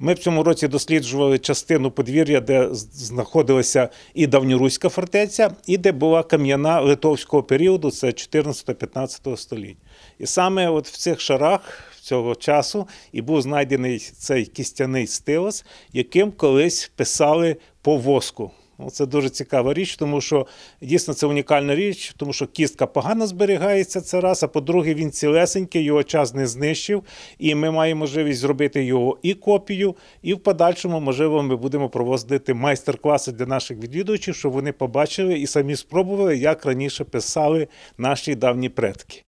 Ми в цьому році досліджували частину подвір'я, де знаходилася і давньоруська фортеця, і де була кам'яна литовського періоду, це 14-15 століття. І саме от в цих шарах цього часу і був знайдений цей кістяний стилос, яким колись писали по воску. Це дуже цікава річ, тому що дійсно це унікальна річ, тому що кістка погано зберігається це раз. А по-друге, він цілесенький, його час не знищив, і ми маємо можливість зробити його і копію, і в подальшому, можливо, ми будемо проводити майстер-класи для наших відвідувачів, щоб вони побачили і самі спробували, як раніше писали наші давні предки.